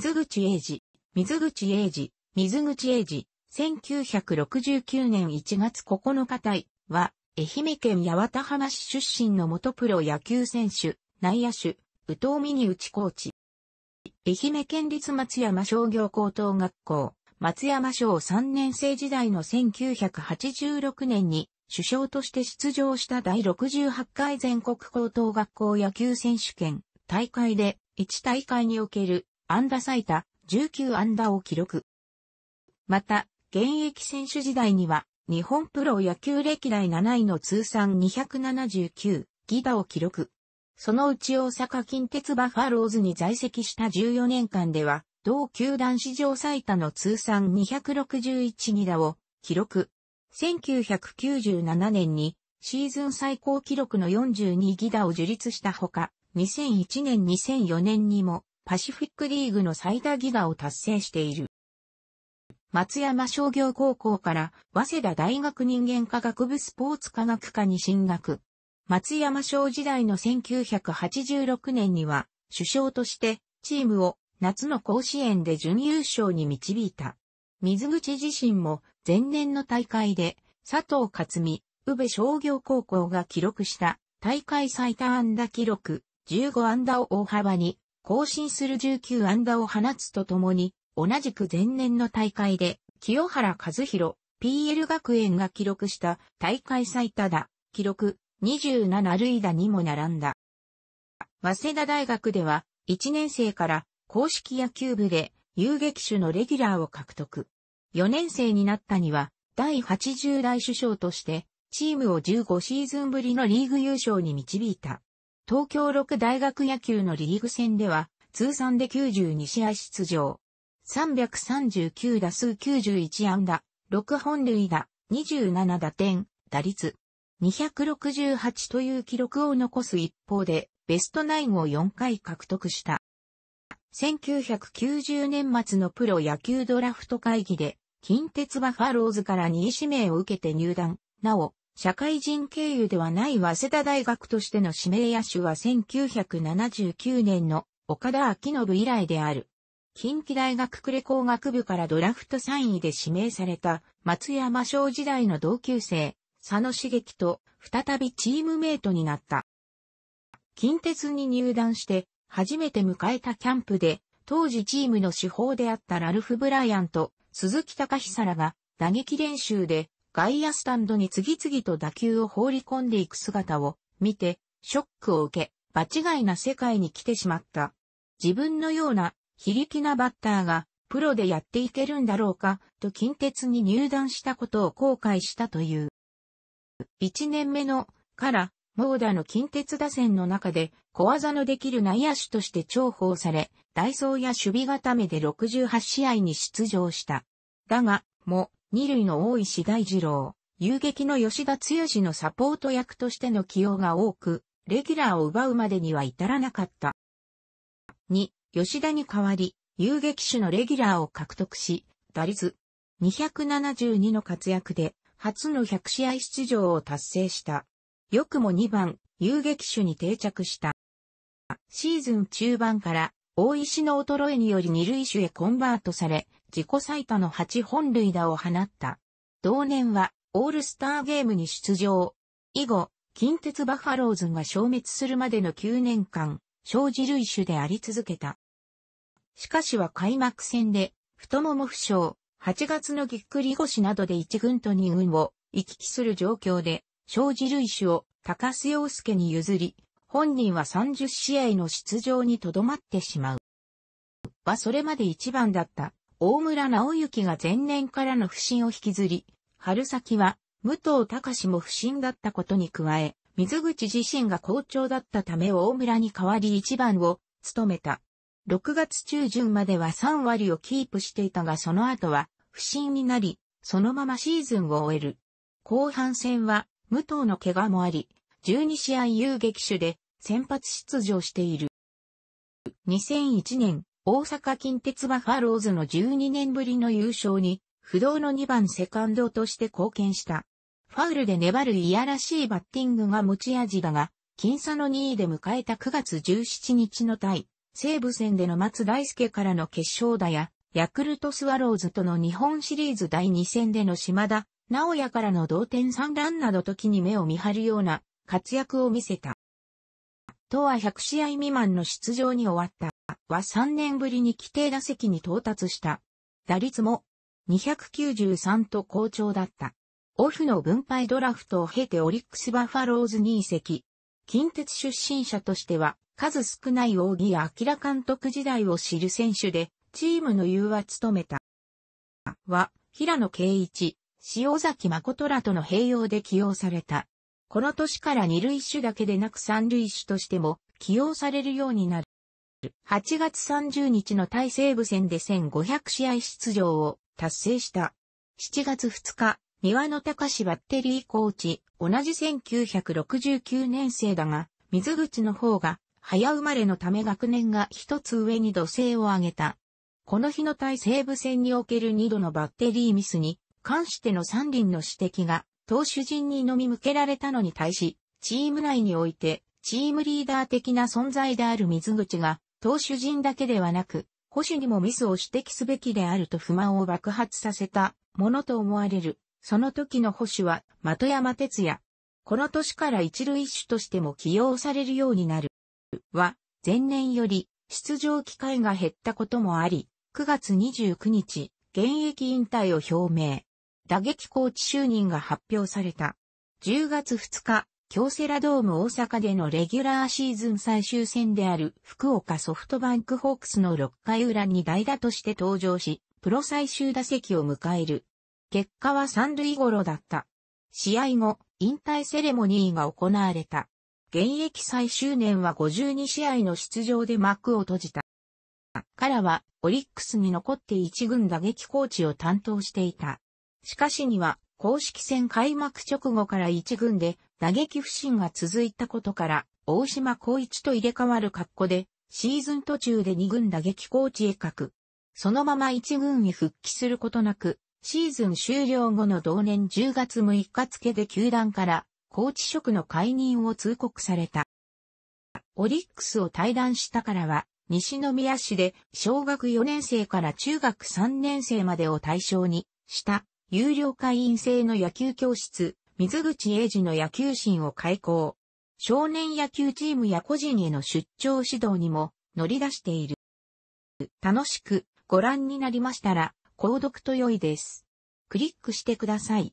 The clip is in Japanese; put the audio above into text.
水口英二、水口英二、水口英二、1969年1月9日隊は、愛媛県八幡浜市出身の元プロ野球選手、内野手、宇藤美に内コーチ。愛媛県立松山商業高等学校、松山省3年生時代の1986年に、首相として出場した第68回全国高等学校野球選手権大会で1大会における安打最多19安打を記録。また、現役選手時代には、日本プロ野球歴代7位の通算279ギダを記録。そのうち大阪近鉄バファローズに在籍した14年間では、同球団史上最多の通算261ギダを記録。1997年にシーズン最高記録の42ギダを樹立したほか、2001年2004年にもパシフィックリーグの最多ギガを達成している。松山商業高校から早稲田大学人間科学部スポーツ科学科に進学。松山商時代の1986年には首相としてチームを夏の甲子園で準優勝に導いた。水口自身も前年の大会で佐藤克美、宇部商業高校が記録した大会最多安打記録15安打を大幅に更新する19安打を放つとともに、同じく前年の大会で、清原和弘、PL 学園が記録した大会最多だ、記録27塁打にも並んだ。早稲田大学では、1年生から公式野球部で遊撃手のレギュラーを獲得。4年生になったには、第80代首相として、チームを15シーズンぶりのリーグ優勝に導いた。東京六大学野球のリーグ戦では、通算で92試合出場。339打数91安打、6本塁打、27打点、打率。268という記録を残す一方で、ベスト9を4回獲得した。1990年末のプロ野球ドラフト会議で、近鉄バファローズから2位指名を受けて入団。なお、社会人経由ではない早稲田大学としての指名野手は1979年の岡田昭信以来である。近畿大学呉工学部からドラフト3位で指名された松山省時代の同級生、佐野茂樹と再びチームメイトになった。近鉄に入団して初めて迎えたキャンプで当時チームの主砲であったラルフ・ブライアンと鈴木隆久らが打撃練習で外野スタンドに次々と打球を放り込んでいく姿を見て、ショックを受け、場違いな世界に来てしまった。自分のような、非力なバッターが、プロでやっていけるんだろうか、と近鉄に入団したことを後悔したという。1年目の、から、モーダの近鉄打線の中で、小技のできる内野手として重宝され、ダイソーや守備固めで68試合に出場した。だが、も、二塁の大石大二郎、遊撃の吉田剛のサポート役としての起用が多く、レギュラーを奪うまでには至らなかった。二、吉田に代わり、遊撃手のレギュラーを獲得し、打率272の活躍で、初の100試合出場を達成した。よくも2番、遊撃手に定着した。シーズン中盤から、大石の衰えにより二塁手へコンバートされ、自己最多の8本塁打を放った。同年は、オールスターゲームに出場。以後、近鉄バファローズが消滅するまでの9年間、生じ類種であり続けた。しかしは開幕戦で、太もも負傷、8月のぎっくり腰などで1軍と2軍を行き来する状況で、生じ類種を高須洋介に譲り、本人は30試合の出場にとどまってしまう。はそれまで一番だった大村直之が前年からの不審を引きずり、春先は武藤隆も不振だったことに加え、水口自身が好調だったため大村に代わり1番を務めた。6月中旬までは3割をキープしていたがその後は不審になり、そのままシーズンを終える。後半戦は武藤の怪我もあり、12試合遊撃手で先発出場している。2001年大阪近鉄バファローズの12年ぶりの優勝に、不動の2番セカンドとして貢献した。ファウルで粘るいやらしいバッティングが持ち味だが、僅差の2位で迎えた9月17日の対、西武戦での松大輔からの決勝打や、ヤクルトスワローズとの日本シリーズ第2戦での島田、直也からの同点3ランなど時に目を見張るような活躍を見せた。とは100試合未満の出場に終わった。は3年ぶりに規定打席に到達した。打率も293と好調だった。オフの分配ドラフトを経てオリックスバファローズに移籍。近鉄出身者としては数少ない木や明監督時代を知る選手で、チームの優は務めた。は、平野圭一、塩崎誠らとの併用で起用された。この年から二塁手だけでなく三塁手としても起用されるようになる。8月30日の大西部戦で1500試合出場を達成した。7月2日、庭野隆バッテリーコーチ、同じ1969年生だが、水口の方が、早生まれのため学年が一つ上に土星を上げた。この日の大西部戦における2度のバッテリーミスに、関しての三輪の指摘が、投手陣にのみ向けられたのに対し、チーム内において、チームリーダー的な存在である水口が、投手陣だけではなく、保守にもミスを指摘すべきであると不満を爆発させたものと思われる。その時の保守は、的山哲也。この年から一塁手としても起用されるようになる。は、前年より出場機会が減ったこともあり、9月29日、現役引退を表明。打撃コーチ就任が発表された。10月2日、京セラドーム大阪でのレギュラーシーズン最終戦である福岡ソフトバンクホークスの6回裏に代打として登場し、プロ最終打席を迎える。結果は三塁ゴロだった。試合後、引退セレモニーが行われた。現役最終年は52試合の出場で幕を閉じた。からは、オリックスに残って一軍打撃コーチを担当していた。しかしには、公式戦開幕直後から1軍で打撃不振が続いたことから、大島光一と入れ替わる格好で、シーズン途中で2軍打撃コーチへ書く。そのまま1軍へ復帰することなく、シーズン終了後の同年10月6日付で球団から、コーチ職の解任を通告された。オリックスを退団したからは、西宮市で小学4年生から中学3年生までを対象にした有料会員制の野球教室、水口英治の野球心を開講。少年野球チームや個人への出張指導にも乗り出している。楽しくご覧になりましたら、購読と良いです。クリックしてください。